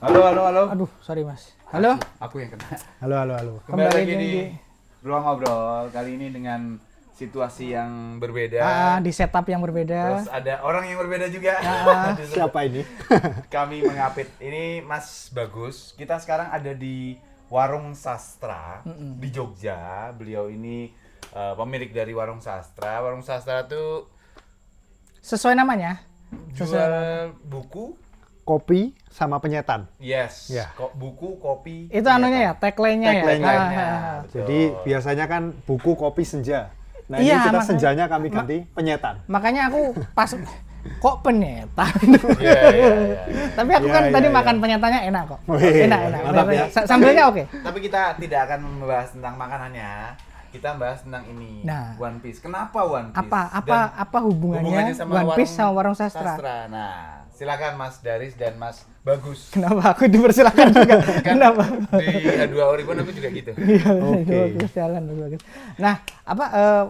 Halo, halo, halo. Aduh, sorry mas. Halo. Aku, aku yang kena. Halo, halo, halo. Kembali, Kembali lagi di, ruang ngobrol kali ini dengan situasi yang berbeda. Ah, ah, di setup yang berbeda. Terus ada orang yang berbeda juga. Ah, ah. siapa ini? Kami mengapit. Ini Mas Bagus. Kita sekarang ada di Warung Sastra mm -mm. di Jogja. Beliau ini uh, pemilik dari Warung Sastra. Warung Sastra tuh sesuai namanya. Sesuai jual buku kopi sama penyetan. Yes. Ya. buku, kopi. Itu anunya ya, tagline-nya tagline ya. Tagline-nya. Ah, Jadi ah, ah. biasanya kan buku, kopi, senja. Nah, iya, ini kita senjanya kami ganti ma penyetan. Makanya aku pas kok penyetan. yeah, yeah, yeah. Iya. Tapi aku yeah, kan yeah, tadi yeah. makan penyetannya enak kok. yeah, enak, enak. sambelnya ya. Sambilnya oke. Okay. Tapi kita tidak akan membahas tentang makanannya kita bahas tentang ini nah, One Piece. Kenapa One Piece? Apa apa apa hubungannya, hubungannya sama One Piece sama warung sastra? sastra. Nah, Silakan Mas Daris dan Mas Bagus. Kenapa aku dipersilakan juga? kan Kenapa? Di dua ribu aku juga gitu. Iya, iya okay. jalan bagus. Nah, apa uh,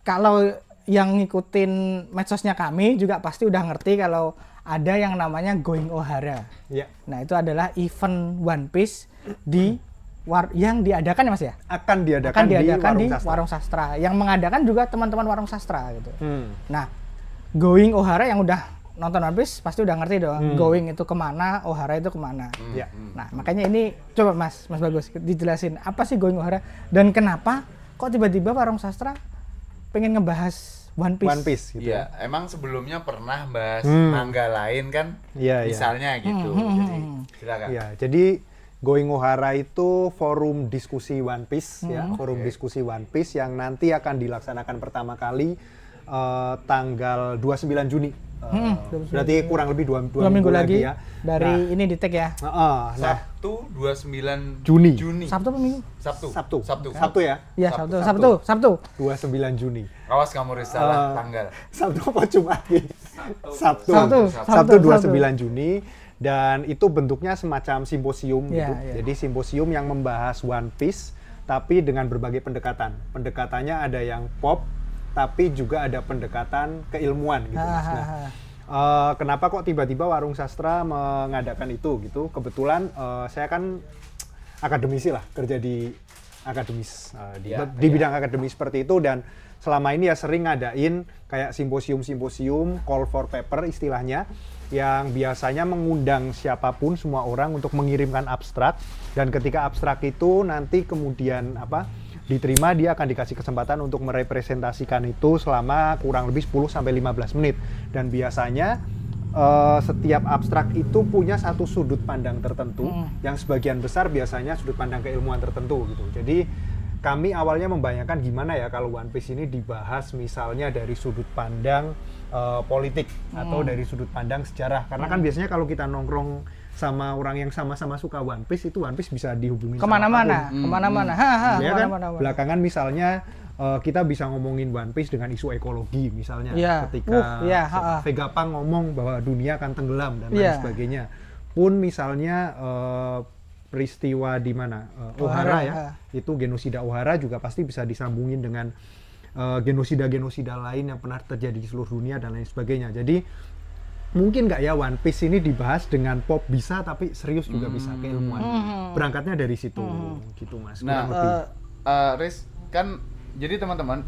kalau yang ngikutin medsosnya kami juga pasti udah ngerti kalau ada yang namanya Going Ohara. Yeah. Nah, itu adalah event One Piece di war yang diadakan ya Mas ya? Akan diadakan, Akan diadakan di, warung, di sastra. warung sastra. Yang mengadakan juga teman-teman warung sastra gitu. Hmm. Nah, Going Ohara yang udah nonton habis pasti udah ngerti dong hmm. going itu kemana O'Hara itu kemana hmm. ya. Hmm. nah makanya ini coba mas mas bagus dijelasin apa sih going O'Hara dan kenapa kok tiba-tiba Warung Sastra pengen ngebahas One Piece. One Piece gitu. Iya, ya. emang sebelumnya pernah bahas hmm. manga lain kan? Iya, iya. Misalnya ya. gitu. Hmm. hmm, hmm jadi silakan. Iya, jadi Going Ohara itu forum diskusi One Piece ya. hmm. ya, forum okay. diskusi One Piece yang nanti akan dilaksanakan pertama kali Eh, tanggal 29 Juni. Eh, hmm, berarti kurang lebih dua, dua, dua minggu, minggu lagi, lagi ya. Dari nah, ini di tag ya. Uh, uh, nah. Sabtu 29 Juni. Juni. Sabtu apa minggu? Sabtu. Sabtu. Sabtu. Sabtu ya? Iya, Sabtu. Sabtu. Sabtu. Sabtu. 29 Juni. Awas kamu risalah uh, tanggal. Sabtu apa Jumat? Sabtu. Sabtu. Sabtu. Sabtu 29 Sabtu. Juni dan itu bentuknya semacam simposium yeah, gitu. Yeah. Jadi simposium yang membahas One Piece tapi dengan berbagai pendekatan. Pendekatannya ada yang pop, tapi juga ada pendekatan keilmuan gitu mas. Ah, ah, nah, uh, kenapa kok tiba-tiba Warung Sastra mengadakan itu gitu? Kebetulan uh, saya kan akademisi lah kerja di akademis uh, di, ya, di iya. bidang ya. akademis seperti itu dan selama ini ya sering ngadain kayak simposium-simposium call for paper istilahnya yang biasanya mengundang siapapun semua orang untuk mengirimkan abstrak dan ketika abstrak itu nanti kemudian apa diterima dia akan dikasih kesempatan untuk merepresentasikan itu selama kurang lebih 10 sampai 15 menit dan biasanya uh, setiap abstrak itu punya satu sudut pandang tertentu hmm. yang sebagian besar biasanya sudut pandang keilmuan tertentu gitu. Jadi kami awalnya membayangkan gimana ya kalau One Piece ini dibahas misalnya dari sudut pandang uh, politik hmm. atau dari sudut pandang sejarah karena kan hmm. kan biasanya kalau kita nongkrong sama orang yang sama-sama suka One Piece itu One Piece bisa dihubungi hmm. kemana-mana, hmm. Iya kan? kemana-mana, ya kemana -mana. kan? Belakangan misalnya uh, kita bisa ngomongin One Piece dengan isu ekologi misalnya, ya. ketika uh, ya, ha, ha. ngomong bahwa dunia akan tenggelam dan lain lain iya. sebagainya, pun misalnya uh, peristiwa di mana uh, eh, Ohara, ya, itu genosida Ohara juga pasti bisa disambungin dengan genosida-genosida uh, genosida lain yang pernah terjadi di seluruh dunia dan lain sebagainya. Jadi mungkin nggak ya One Piece ini dibahas dengan pop bisa tapi serius juga hmm. bisa keilmuan. Hmm. Berangkatnya dari situ hmm. gitu Mas. Nah, lebih. uh, uh, Riz kan jadi teman-teman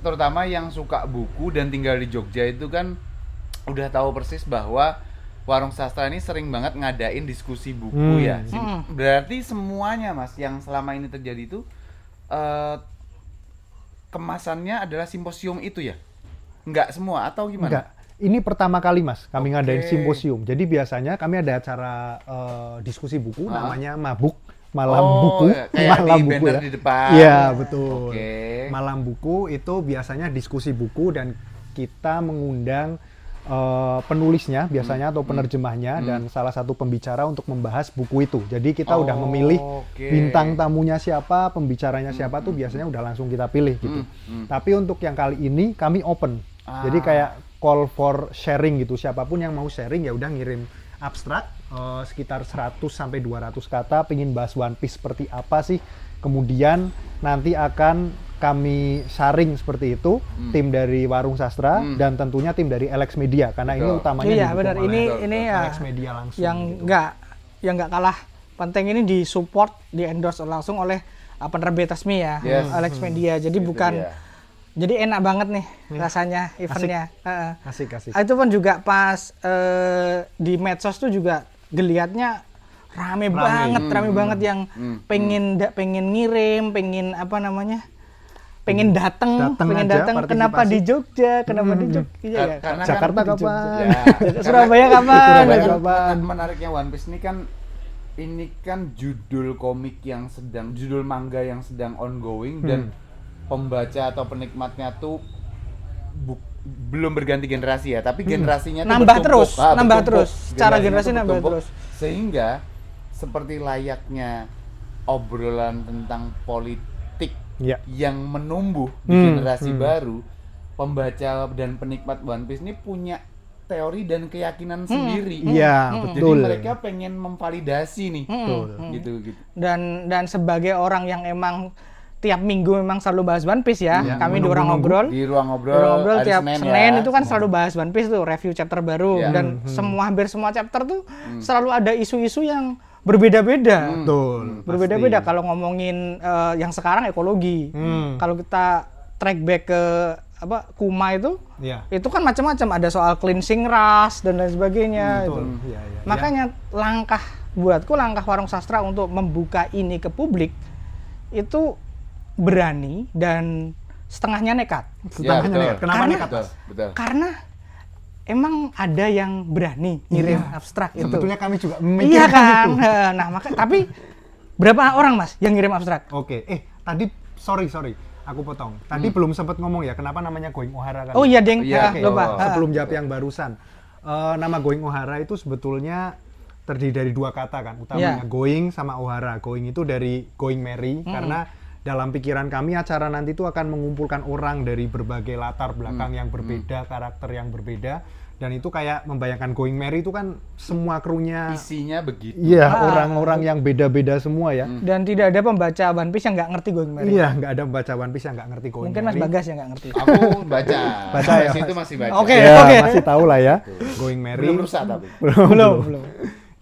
terutama yang suka buku dan tinggal di Jogja itu kan udah tahu persis bahwa Warung Sastra ini sering banget ngadain diskusi buku hmm. ya. Hmm. Berarti semuanya Mas yang selama ini terjadi itu uh, kemasannya adalah simposium itu ya? Nggak semua atau gimana? Nggak ini pertama kali mas kami okay. ngadain simposium. Jadi biasanya kami ada acara uh, diskusi buku ah. namanya Mabuk Malam oh, Buku. Ya, kayak malam di buku ya. di depan. Iya betul. Okay. Malam buku itu biasanya diskusi buku dan kita mengundang uh, penulisnya biasanya hmm. atau hmm. penerjemahnya hmm. dan salah satu pembicara untuk membahas buku itu. Jadi kita oh, udah memilih okay. bintang tamunya siapa, pembicaranya hmm. siapa tuh hmm, hmm. biasanya udah langsung kita pilih gitu. Hmm. Hmm. Tapi untuk yang kali ini kami open. Ah. Jadi kayak call for sharing gitu. Siapapun yang mau sharing ya udah ngirim abstrak uh, sekitar 100 sampai 200 kata pingin bahas One Piece seperti apa sih. Kemudian nanti akan kami saring seperti itu hmm. tim dari Warung Sastra hmm. dan tentunya tim dari Alex Media karena iya, Betul. ini utamanya iya, benar. ini ini ya, Alex Media langsung yang gitu. nggak gitu. yang nggak kalah penting ini di support di endorse langsung oleh penerbit resmi ya yes. Alex hmm. Media jadi bukan ya jadi enak banget nih ya. rasanya eventnya. Asik. Uh, asik ah, Itu pun juga pas uh, di medsos tuh juga geliatnya rame, rame. banget, hmm, rame hmm, banget yang hmm, hmm. pengen hmm. Da, pengen ngirim, pengen apa namanya? pengen datang, pengen datang. Kenapa di Jogja? Kenapa di hmm. Jogja? Iya, iya. Karena Jakarta kan, ya. Surabaya kapan? Surabaya gitu. kapan? Menariknya One Piece ini kan ini kan judul komik yang sedang judul manga yang sedang ongoing hmm. dan pembaca atau penikmatnya tuh bu, belum berganti generasi ya, tapi hmm. generasinya hmm. tuh nambah terus, ah, nambah terus, secara generasi nambah terus. Sehingga seperti layaknya obrolan tentang politik ya. yang menumbuh di hmm. generasi hmm. baru, pembaca dan penikmat One Piece ini punya teori dan keyakinan hmm. sendiri. Iya, hmm. Ya, hmm. betul. Jadi mereka pengen memvalidasi nih. Hmm. hmm. Gitu, gitu. Dan dan sebagai orang yang emang tiap minggu memang selalu bahas One Piece ya. ya Kami di orang ngobrol. Di ruang ngobrol. Ruang ngobrol tiap Senin, Senin ya. itu kan hmm. selalu bahas One Piece tuh, review chapter baru ya. dan hmm. semua hampir semua chapter tuh hmm. selalu ada isu-isu yang berbeda-beda. Hmm. Betul. Berbeda-beda kalau ngomongin uh, yang sekarang ekologi. Hmm. Kalau kita track back ke apa Kuma itu, ya. itu kan macam-macam ada soal cleansing ras dan lain sebagainya. Hmm, itu. Ya, ya, Makanya langkah buatku langkah warung sastra untuk membuka ini ke publik itu berani dan setengahnya nekat. Setengahnya ya, betul. nekat. Kenapa karena, nekat? Betul, betul. Karena emang ada yang berani ngirim ya. abstrak itu. Sebetulnya kami juga Iya kan. Itu. Nah, maka tapi berapa orang Mas yang ngirim abstrak? Oke. Eh, tadi sorry, sorry. Aku potong. Tadi hmm. belum sempat ngomong ya, kenapa namanya Going Ohara kan? Oh iya, Deng. Iya, okay. Ah, lupa. Oh, sebelum ah. jawab yang barusan. Uh, nama Going Ohara itu sebetulnya terdiri dari dua kata kan, utamanya yeah. going sama Ohara. Going itu dari Going Merry hmm. karena dalam pikiran kami acara nanti itu akan mengumpulkan orang dari berbagai latar belakang hmm. yang berbeda, hmm. karakter yang berbeda dan itu kayak membayangkan Going Merry itu kan semua krunya isinya begitu. Iya, ah. orang-orang yang beda-beda semua ya. Hmm. Dan tidak ada pembaca One Piece yang nggak ngerti Going Merry. Iya, nggak ada pembaca One Piece yang nggak ngerti Going Mungkin Mary. Mas Bagas yang nggak ngerti. Aku baca. baca ya. itu masih baca. Oke, okay, ya, oke. Okay. Masih tahu lah ya. Going Merry. Belum rusak tapi. belum, belum. belum.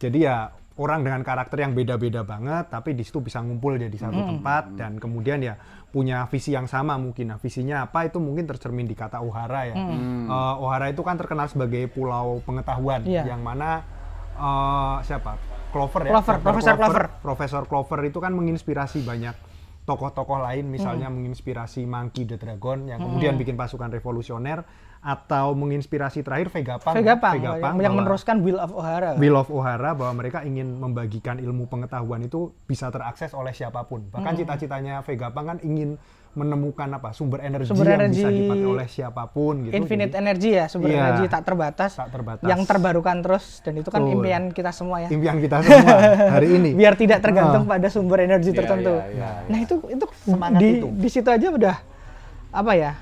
Jadi ya orang dengan karakter yang beda-beda banget tapi di situ bisa ngumpul jadi satu mm. tempat dan kemudian ya punya visi yang sama mungkin nah visinya apa itu mungkin tercermin di kata Ohara ya mm. uh, hmm. eh, Ohara itu kan terkenal sebagai pulau pengetahuan yeah. yang mana uh, siapa Clover ya Clover, Profesor Clover Profesor Clover itu kan menginspirasi banyak tokoh-tokoh lain misalnya mm. menginspirasi Monkey the Dragon yang kemudian mm. bikin pasukan revolusioner atau menginspirasi terakhir Vega Pang. Vega Pang, Vega oh ya. Pang yang yang meneruskan Will of O'Hara. Will of O'Hara bahwa mereka ingin membagikan ilmu pengetahuan itu bisa terakses oleh siapapun. Bahkan hmm. cita-citanya Vega Pang kan ingin menemukan apa sumber energi sumber yang energi, bisa dipakai oleh siapapun gitu. Infinite Jadi, energy ya, sumber iya, energi tak terbatas. Tak terbatas. Yang terbarukan terus dan itu kan impian kita semua ya. Impian kita semua hari ini. Biar tidak tergantung ah. pada sumber energi iya, tertentu. yeah, yeah, yeah. nah, itu itu Semangat di itu. di situ aja udah apa ya?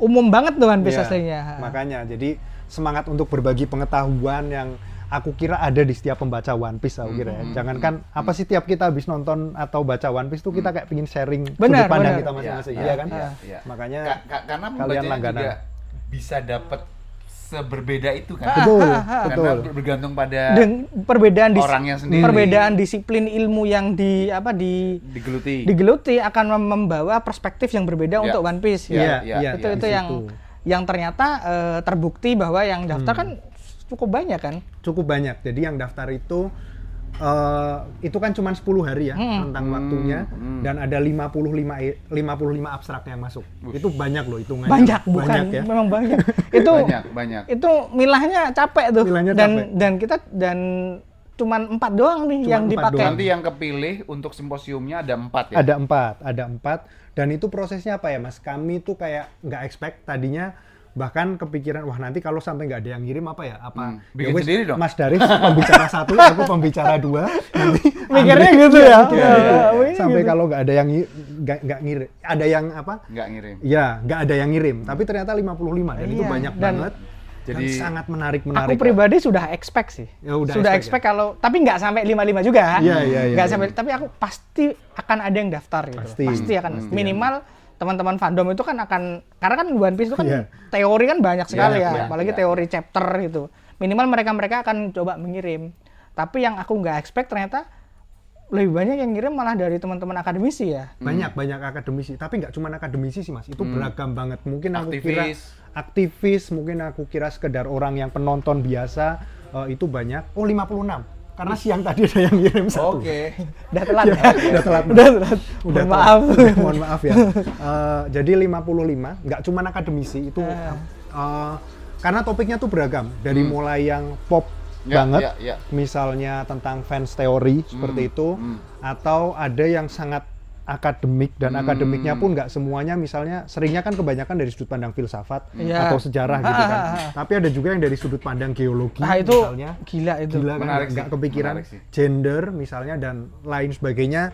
umum banget tuh kan bisa aslinya. Makanya jadi semangat untuk berbagi pengetahuan yang aku kira ada di setiap pembaca One Piece aku kira ya. Mm-hmm. Jangankan hmm. apa sih tiap kita habis nonton atau baca One Piece tuh kita mm-hmm. kayak pingin sharing bener, sudut pandang kita masing-masing ya, ya, ya kan? Ya, ya. Makanya ka ka karena kalian langganan juga bisa dapat seberbeda itu kan. Betul, Karena bergantung pada Den, perbedaan orangnya sendiri. Perbedaan disiplin ilmu yang di apa di digeluti. Digeluti akan membawa perspektif yang berbeda ya. untuk One Piece. Iya, ya. ya. itu ya. itu yang yang ternyata uh, terbukti bahwa yang daftar hmm. kan cukup banyak kan? Cukup banyak. Jadi yang daftar itu uh, itu kan cuma 10 hari ya hmm. tentang hmm. waktunya hmm. dan ada 55 55 abstrak yang masuk. Ush. Itu banyak loh hitungannya. Banyak bukan ya. memang banyak. itu banyak, banyak. Itu milahnya capek tuh. Milahnya dan capek. dan kita dan cuma empat doang nih cuman yang dipakai. Doang. Nanti yang kepilih untuk simposiumnya ada empat ya? Ada empat, ada empat. Dan itu prosesnya apa ya mas? Kami tuh kayak nggak expect tadinya bahkan kepikiran wah nanti kalau sampai nggak ada yang ngirim apa ya apa hmm. Ya bikin ya, sendiri dong Mas Darif pembicara satu aku pembicara dua nanti gitu ya? mikirnya gitu ya, ya, ya, ya. sampai gitu. kalau nggak ada yang nggak ngirim ada yang apa nggak ngirim ya nggak ada yang ngirim hmm. tapi ternyata 55 dan iya. itu banyak dan, banget jadi dan sangat menarik menarik. Aku pribadi kan. sudah expect sih. Ya, udah sudah expect, expect ya. kalau tapi nggak sampai 55 juga. ya, ya, ya, Nggak ya, sampai ya. tapi aku pasti akan ada yang daftar gitu. Pasti, pasti akan hmm, minimal ya teman-teman fandom itu kan akan karena kan One Piece itu kan yeah. teori kan banyak iya, sekali yeah, ya, yeah, apalagi yeah. teori chapter gitu. Minimal mereka-mereka akan coba mengirim. Tapi yang aku nggak expect ternyata lebih banyak yang ngirim malah dari teman-teman akademisi ya. Hmm. Banyak banyak akademisi, tapi nggak cuma akademisi sih Mas. Itu hmm. beragam banget. Mungkin aku aktivis. kira aktivis, mungkin aku kira sekedar orang yang penonton biasa uh, itu banyak. Oh, 56 karena siang tadi ada yang ngirim satu. Oke. Okay. Udah telat ya? ya? Udah telat. Udah telat. Udah mohon maaf. Udah, mohon maaf ya. Uh, jadi 55, nggak cuma akademisi, itu uh. karena topiknya tuh beragam. Dari hmm. mulai yang pop yeah, banget, yeah, yeah. misalnya tentang fans teori hmm. seperti itu, hmm. atau ada yang sangat akademik dan hmm. akademiknya pun nggak semuanya misalnya seringnya kan kebanyakan dari sudut pandang filsafat yeah. atau sejarah hmm. gitu kan. Ah, ah, ah, Tapi ada juga yang dari sudut pandang geologi nah, itu misalnya. Gila itu. Gila kan nggak kepikiran gender misalnya dan lain sebagainya.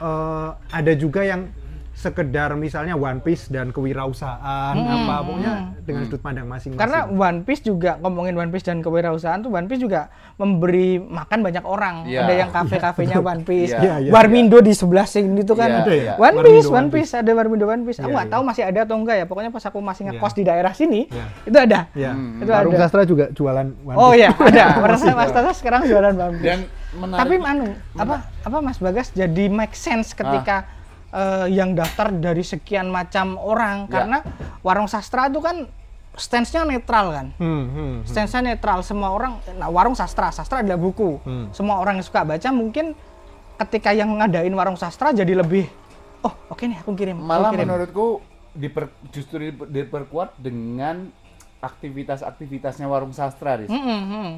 Uh, ada juga yang sekedar misalnya One Piece dan kewirausahaan hmm. apa pokoknya dengan sudut pandang masing-masing. Karena One Piece juga ngomongin One Piece dan kewirausahaan tuh One Piece juga memberi makan banyak orang. Yeah. Ada yang kafe-kafenya yeah, One Piece, yeah. Yeah, Warmindo yeah. di sebelah sini itu kan. Yeah. Ada ya? One Piece, Piece, One Piece, ada Warmindo One Piece. Yeah, aku iya, nggak yeah. tahu masih ada atau enggak ya. Pokoknya pas aku masih ngekos yeah. di daerah sini yeah. itu ada. Yeah. Hmm, hmm. Itu Warung sastra juga jualan One Piece. Oh iya, ada. Warung sastra sekarang jualan One Piece. Dan menarik, Tapi manu, apa apa Mas Bagas jadi make sense ketika ah uh, yang daftar dari sekian macam orang ya. karena warung sastra itu kan stance-nya netral kan. Hmm, hmm, hmm, stance-nya netral semua orang. Nah, warung sastra, sastra adalah buku. Hmm. Semua orang yang suka baca mungkin ketika yang ngadain warung sastra jadi lebih oh, oke okay nih aku kirim. Malah aku kirim. menurutku diper, justru diper, diperkuat dengan aktivitas-aktivitasnya warung sastra, Riz. Hmm, hmm, hmm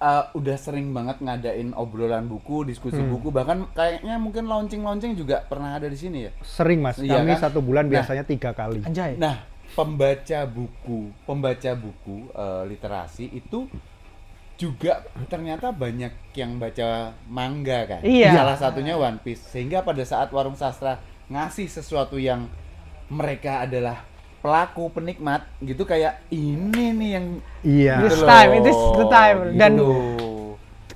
uh, udah sering banget ngadain obrolan buku, diskusi hmm. buku, bahkan kayaknya mungkin launching-launching juga pernah ada di sini ya. Sering mas, iya, kami kan? satu bulan nah, biasanya tiga kali. Anjay. Nah, pembaca buku, pembaca buku uh, literasi itu juga ternyata banyak yang baca manga kan. Iya. Salah satunya One Piece. Sehingga pada saat warung sastra ngasih sesuatu yang mereka adalah pelaku penikmat gitu kayak ini nih yang iya gitu this time it is the time gitu. dan gitu.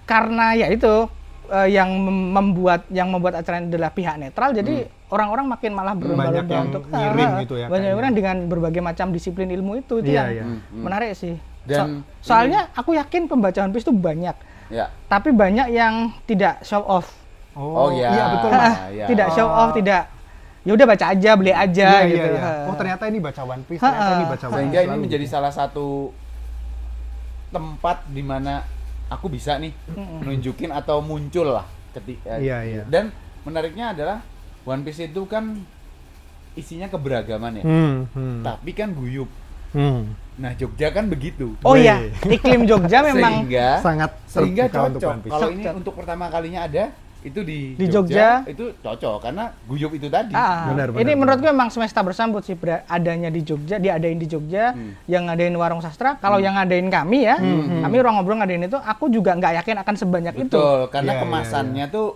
karena ya itu uh, yang membuat yang membuat acara ini adalah pihak netral jadi hmm. orang-orang hmm. makin malah berlomba-lomba untuk ngirim ah, gitu ya banyak orang dengan berbagai macam disiplin ilmu itu itu yeah, yang yeah. Hmm, hmm. menarik sih dan so, soalnya ini. aku yakin pembacaan puisi itu banyak yeah. tapi banyak yang tidak show off oh, oh ya iya betul yeah. tidak show off tidak ya udah baca aja beli iya, aja ya, gitu ya, ya. oh ternyata ini baca One Piece ternyata ini baca One Piece ini menjadi gitu. salah satu tempat di mana aku bisa nih nunjukin atau muncul lah ketika eh, iya, iya. dan menariknya adalah One Piece itu kan isinya keberagaman ya hmm, hmm. tapi kan guyup hmm. nah Jogja kan begitu oh iya iklim Jogja memang sehingga sangat sehingga cocok kalau ini untuk pertama kalinya ada itu di, di Jogja, Jogja itu cocok karena guyup itu tadi. Ah, benar, benar, ini menurut gue memang semesta bersambut sih adanya di Jogja, diadain di Jogja, hmm. yang ngadain warung sastra. Kalau hmm. yang ngadain kami ya, hmm. hmm. kami ruang ngobrol ngadain itu, aku juga nggak yakin akan sebanyak Betul, itu. Betul, karena yeah, iya, kemasannya yeah, yeah. tuh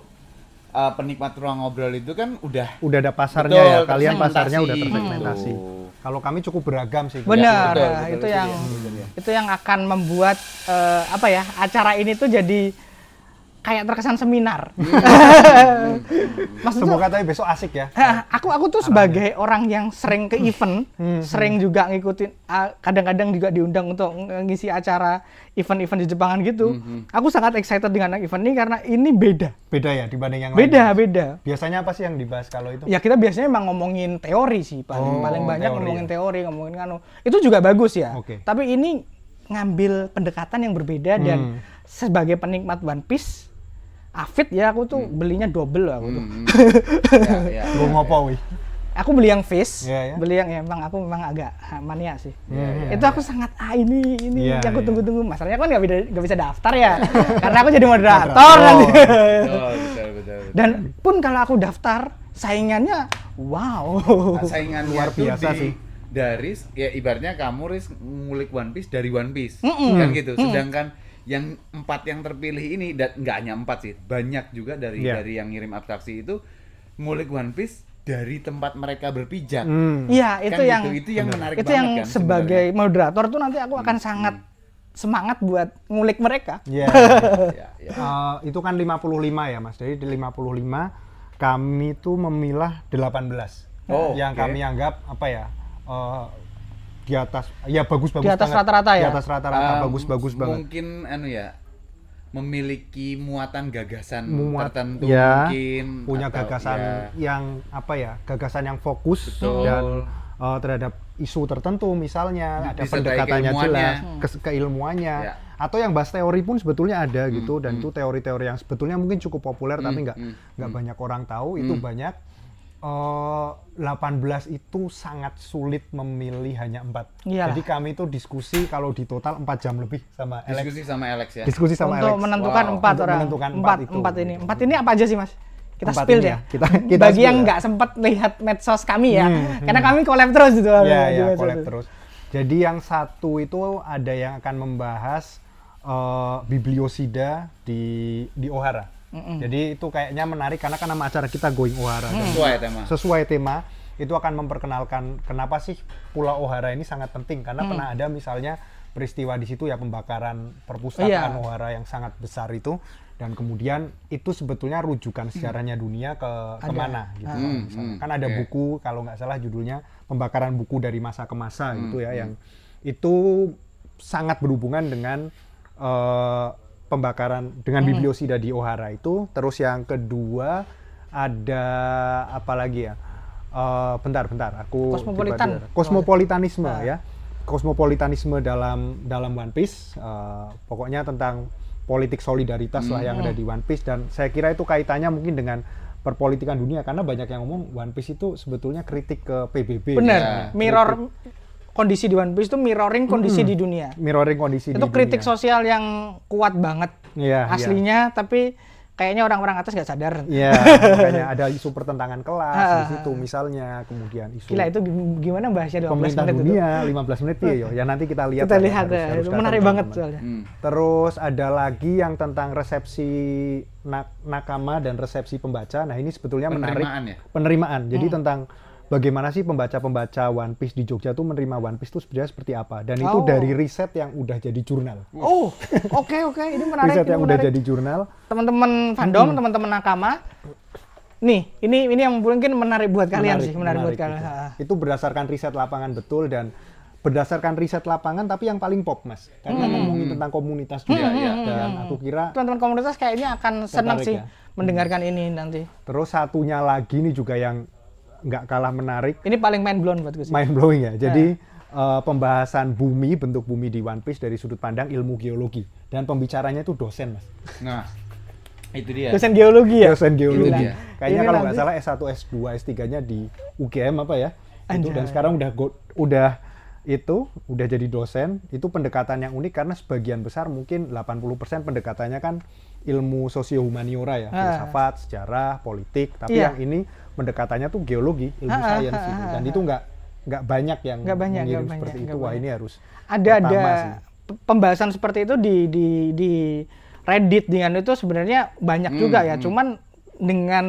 uh, penikmat ruang ngobrol itu kan udah udah ada pasarnya betul, ya kalian pasarnya udah tersegmentasi hmm. kalau kami cukup beragam sih benar ya, itu betul, yang betul, ya. itu yang akan membuat uh, apa ya acara ini tuh jadi kayak terkesan seminar. Maksud Semoga tapi besok asik ya. Aku aku tuh Arangnya. sebagai ya. orang yang sering ke hmm. event, hmm, hmm. sering juga ngikutin kadang-kadang juga diundang untuk ngisi acara event-event di Jepangan gitu. Aku sangat excited dengan event ini karena ini beda. Beda ya dibanding yang beda, lain. Beda, beda. Biasanya apa sih yang dibahas kalau itu? Ya kita biasanya emang ngomongin teori sih paling oh, paling banyak teori ya. ngomongin teori, ngomongin kanu. Itu juga bagus ya. Okay. Tapi ini ngambil pendekatan yang berbeda hmm. dan sebagai penikmat One Piece Avid ya aku tuh hmm. belinya double loh aku tuh. Hmm. hmm. ya, ya, ngopo wih. Aku beli yang fish, yeah, yeah. beli yang ya, emang aku memang agak mania sih. Yeah, yeah, itu ya. aku yeah. sangat ah ini ini yeah, yang aku ya. tunggu-tunggu. Masalahnya kan nggak bisa daftar ya, karena aku jadi moderator oh. Oh, betul, betul, betul. Dan pun kalau aku daftar saingannya, wow. Nah, saingan luar biasa di... sih dari ya ibaratnya kamu ris ngulik One Piece dari One Piece mm -mm. kan gitu sedangkan mm -mm yang empat yang terpilih ini dan nggak hanya empat sih banyak juga dari yeah. dari yang ngirim abstraksi itu ngulik One Piece dari tempat mereka berpijak. Hmm. Iya hmm. Ya, itu kan yang gitu, itu yang menarik itu yang kan, sebagai sebenarnya. moderator tuh nanti aku akan hmm. sangat hmm. semangat buat ngulik mereka. Iya. Yeah, yeah, yeah. uh, itu kan 55 ya Mas. Jadi di 55 kami tuh memilah 18 oh, yang okay. kami anggap apa ya? Uh, di atas ya bagus-bagus di atas rata-rata ya di atas rata-rata bagus-bagus banget mungkin anu ya memiliki muatan gagasan Muat, tertentu ya, mungkin punya atau, gagasan ya. yang apa ya gagasan yang fokus Betul. dan uh, terhadap isu tertentu misalnya ada pendekatannya jelas ke keilmuannya ya. atau yang bahas teori pun sebetulnya ada gitu, hmm, gitu dan hmm. itu teori-teori yang sebetulnya mungkin cukup populer hmm, tapi nggak hmm, nggak hmm, banyak orang tahu itu hmm. banyak Eh, delapan 18 itu sangat sulit memilih hanya empat. Jadi kami itu diskusi kalau di total empat jam lebih sama Alex. Diskusi sama Alex ya. Diskusi sama Untuk Alex. menentukan wow. empat orang. Menentukan empat, empat, ini. Empat ini apa aja sih Mas? Kita empat spill ya? ya. Kita, kita Bagi yang ya. nggak ya. sempat lihat medsos kami ya. Hmm, hmm, Karena kami collab terus gitu. Iya, ya collab iya. terus. Jadi yang satu itu ada yang akan membahas uh, bibliosida di di O'Hara. Mm-mm. Jadi itu kayaknya menarik karena kan nama acara kita Going Ohara. Mm. Sesuai tema. Sesuai tema itu akan memperkenalkan kenapa sih Pulau Ohara ini sangat penting karena mm. pernah ada misalnya peristiwa di situ ya pembakaran perpustakaan yeah. Ohara yang sangat besar itu dan kemudian itu sebetulnya rujukan mm. sejarahnya mm. dunia ke ada. kemana gitu ah. mm, mm. kan ada okay. buku kalau nggak salah judulnya pembakaran buku dari masa ke masa gitu mm. gitu ya mm. yang itu sangat berhubungan dengan uh, pembakaran dengan hmm. bibliosida di Ohara itu. Terus yang kedua ada apa lagi ya? Uh, bentar, bentar. Aku Kosmopolitan. Ya. Kosmopolitanisme oh. Iya. ya. Kosmopolitanisme dalam dalam One Piece. Uh, pokoknya tentang politik solidaritas hmm. lah yang ada di One Piece dan saya kira itu kaitannya mungkin dengan perpolitikan dunia karena banyak yang ngomong One Piece itu sebetulnya kritik ke PBB. Benar, ya. mirror kondisi di One Piece itu mirroring kondisi hmm. di dunia. Mirroring kondisi itu di kritik dunia. sosial yang kuat banget yeah, iya. aslinya, yeah. tapi kayaknya orang-orang atas nggak sadar. Iya, yeah, makanya ada isu pertentangan kelas uh, di situ misalnya, kemudian isu. Gila itu gimana bahasnya 15 menit dunia, itu? 15 menit ya yo. Iya. Ya nanti kita lihat. Kita ya, lihat harus, ya, harus menarik banget soalnya. Hmm. Terus ada lagi yang tentang resepsi nak nakama dan resepsi pembaca. Nah, ini sebetulnya penerimaan menarik. Ya? Penerimaan. Jadi hmm. tentang bagaimana sih pembaca-pembaca One Piece di Jogja tuh menerima One Piece tuh sebenarnya seperti apa dan oh. itu dari riset yang udah jadi jurnal. Oh, oke okay, oke, okay. ini menarik. Riset ini yang menarik. udah jadi jurnal. Teman-teman hmm. fandom, hmm. teman-teman nakama. Nih, ini ini yang mungkin menarik buat kalian menarik, sih, menarik, menarik buat kalian. Itu. itu berdasarkan riset lapangan betul dan berdasarkan riset lapangan tapi yang paling pop mas karena hmm. ngomongin tentang komunitas juga hmm. ya hmm, hmm, dan aku kira teman-teman komunitas kayaknya akan senang sih ya. mendengarkan hmm. ini nanti terus satunya lagi nih juga yang nggak kalah menarik. Ini paling mind blown buat gue sih. Mind blowing ya. Eh. Jadi yeah. uh, pembahasan bumi, bentuk bumi di One Piece dari sudut pandang ilmu geologi dan pembicaranya itu dosen, Mas. Nah, itu dia. Dosen geologi ya? Dosen geologi. Kayaknya kalau nggak salah S1, S2, S3-nya di UGM apa ya? Anjay. Itu dan sekarang udah go, udah itu udah jadi dosen, itu pendekatan yang unik karena sebagian besar mungkin 80% pendekatannya kan ilmu sosio humaniora ya, ah. filsafat, sejarah, politik, tapi yeah. yang ini pendekatannya tuh geologi, ilmu ah, ah sains ah, gitu. Ah, Dan itu nggak nggak banyak yang nggak banyak, mengirim gak seperti banyak, itu. Wah, ini harus ada ada sih. pembahasan seperti itu di di di Reddit dengan itu sebenarnya banyak hmm, juga ya, hmm. cuman dengan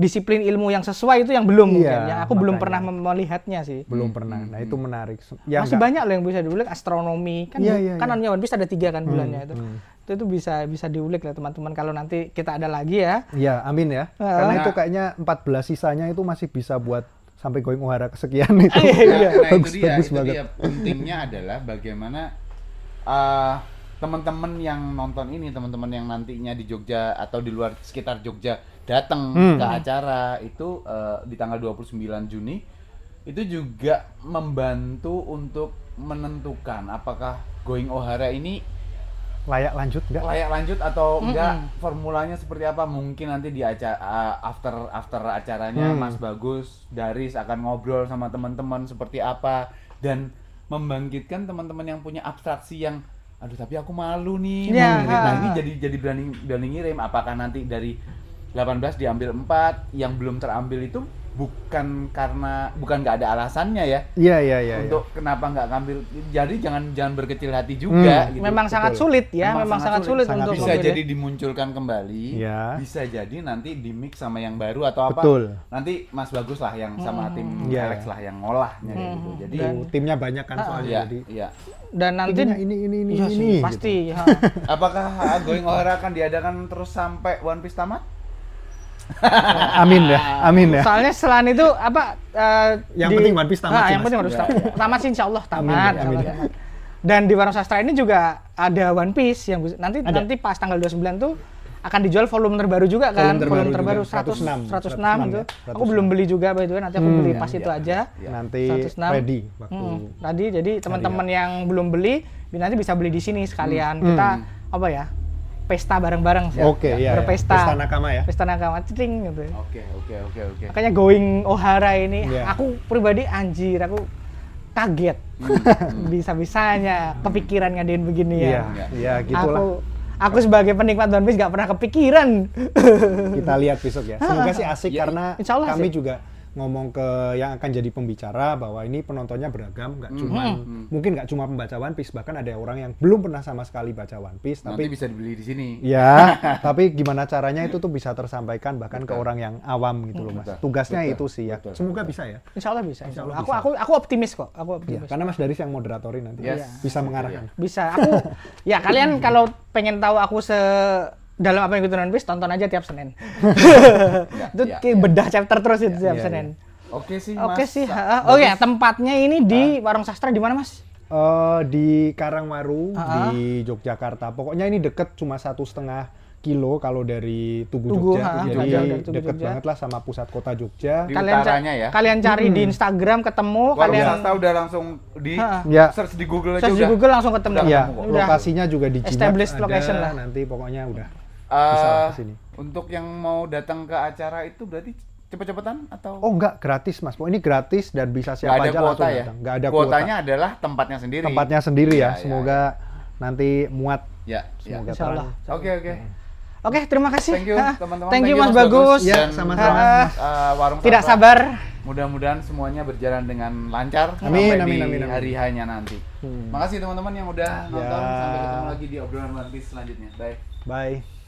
disiplin ilmu yang sesuai itu yang belum iya, mungkin. Yang aku makanya. belum pernah melihatnya sih. Belum hmm. pernah. Nah, itu menarik. Ya, Masih enggak. banyak loh yang bisa diulik astronomi. Kan iya, iya, kan iya. One bisa ada tiga kan bulannya hmm, itu. Hmm. Itu itu bisa bisa diulik lah teman-teman kalau nanti kita ada lagi ya. Iya, amin ya. Uh, Karena nah, itu kayaknya 14 sisanya itu masih bisa buat sampai Going Uhara kesekian itu. Ah, iya, iya, nah, nah, itu dia, bagus itu dia. Pentingnya adalah bagaimana uh, teman-teman yang nonton ini, teman-teman yang nantinya di Jogja atau di luar sekitar Jogja datang hmm. ke acara itu uh, di tanggal 29 Juni itu juga membantu untuk menentukan apakah Going O'Hara ini layak lanjut nggak? Layak lanjut atau mm enggak? Formulanya seperti apa? Mungkin nanti di acara eh, after after acaranya mm. Mas Bagus, Daris akan ngobrol sama teman-teman seperti apa dan membangkitkan teman-teman yang punya abstraksi yang aduh tapi aku malu nih. Yeah. Nah, ini jadi jadi berani berani ngirim apakah nanti dari 18 diambil 4 yang belum terambil itu bukan karena bukan nggak ada alasannya ya. Iya iya iya. iya. Untuk ya. kenapa nggak ngambil? Jadi jangan jangan berkecil hati juga. Hmm. Gitu. Memang Betul. sangat sulit ya. Memang, memang sangat sulit, sulit untuk bisa jadi dimunculkan kembali. Ya. Bisa jadi nanti di mix sama yang baru atau apa? Betul. Nanti Mas Bagus lah yang sama hmm. tim ya. Alex iya. lah yang ngolahnya hmm. gitu. Jadi Dan, timnya banyak kan ah, soalnya. Iya. Jadi. Iya. Dan nanti ini ini ini, iya ini, gitu. pasti. Gitu. Ya. Apakah going olahraga akan diadakan terus sampai One Piece tamat? amin ya, amin ya. Soalnya selain itu apa? Uh, yang di, penting One Piece tamat. Ah, yang mas. penting harus tamat. Iya. Tamat sih Insya Allah tamat. Amin, ya, amin. Ya. Dan di Warung Sastra ini juga ada One Piece yang nanti ada. nanti pas tanggal 29 tuh akan dijual volume terbaru juga kan volume terbaru, volume terbaru 100 106, 106, 106 gitu ya. 106. aku belum beli juga by the way nanti aku hmm. beli hmm, pas ya, itu ya. aja ya. nanti 106. ready waktu hmm, tadi jadi teman-teman ya. yang belum beli nanti bisa beli di sini sekalian hmm. kita hmm. apa ya pesta bareng-bareng sih. Oke, okay, ya, iya. Berpesta. Pesta nakama ya. Pesta nakama, cering gitu. Oke, okay, oke, okay, oke, okay, oke. Okay. Makanya going Ohara ini, yeah. aku pribadi anjir, aku kaget. Bisa-bisanya kepikiran ngadain begini ya. Iya, yeah, yeah, gitulah. Aku, aku sebagai penikmat One Piece gak pernah kepikiran. Kita lihat besok ya. Semoga sih asik ya, karena kami sih. juga ngomong ke yang akan jadi pembicara bahwa ini penontonnya beragam, nggak hmm. cuma hmm. hmm. mungkin nggak cuma pembaca One Piece, bahkan ada orang yang belum pernah sama sekali baca One Piece, tapi bisa dibeli di sini. Ya, tapi gimana caranya itu tuh bisa tersampaikan bahkan betul. ke orang yang awam gitu loh, Mas. Tugasnya betul. itu sih ya. Betul. Semoga betul. bisa ya. Insya Allah bisa. Insya Allah aku bisa. aku aku optimis kok. Aku optimis. Ya, karena Mas Daris yang moderatori nanti yes. bisa mengarahkan. Bisa. Aku ya kalian iya. kalau pengen tahu aku se dalam apa yang ikutin One Piece tonton aja tiap Senin. itu ya, ya. bedah chapter terus itu ya, tiap ya, Senin. Ya. Oke sih, mas Oke sih. sih. Oke, okay, tempatnya ini di uh, Warung Sastra di mana, Mas? Uh, di Karangwaru uh ah, -huh. Ah. di Yogyakarta. Pokoknya ini deket cuma satu setengah kilo kalau dari Tugu, Tugu Jogja. Ha, Jadi Jogja, Tugu deket Jogja. banget lah sama pusat kota Jogja. Di kalian utaranya ya. Kalian cari hmm. di Instagram ketemu. Warung kalian Sasta udah langsung di ya. search di Google aja search di Google langsung ketemu. Iya. Lokasinya juga di Established location lah. Nanti pokoknya udah uh, Untuk yang mau datang ke acara itu berarti cepet-cepetan atau? Oh enggak, gratis mas. ini gratis dan bisa siapa aja kuota langsung ya? datang. Enggak ada Kuotanya kuota. Kuotanya adalah tempatnya sendiri. Tempatnya sendiri ya. ya Semoga ya, ya. nanti muat. Ya. ya. Semoga ya. Allah. Oke oke. Hmm. Oke, terima kasih. Thank you, teman-teman. Thank, Thank you, Mas, Bagus. Ya, sama-sama. Uh, warung Tidak sabar. Mudah-mudahan semuanya berjalan dengan lancar amin, sampai amin, amin, amin. hari hanya nanti. Hmm. Makasih teman-teman yang udah ya. nonton. Ya. Sampai ketemu lagi di obrolan nanti selanjutnya. Bye. Bye.